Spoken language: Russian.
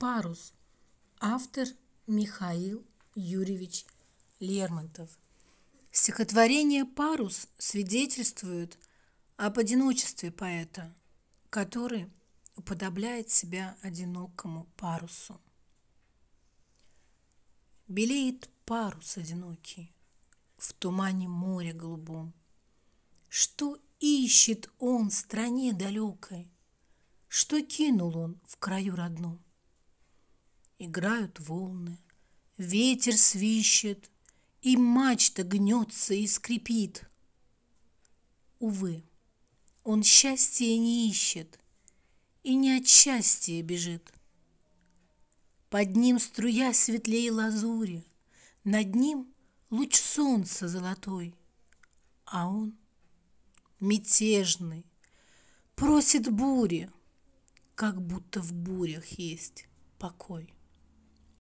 парус автор михаил юрьевич лермонтов стихотворение парус свидетельствует об одиночестве поэта который уподобляет себя одинокому парусу белеет парус одинокий в тумане моря голубом что ищет он в стране далекой что кинул он в краю родном играют волны, ветер свищет, и мачта гнется и скрипит. Увы, он счастья не ищет и не от счастья бежит. Под ним струя светлее лазури, над ним луч солнца золотой, а он мятежный, просит бури, как будто в бурях есть покой.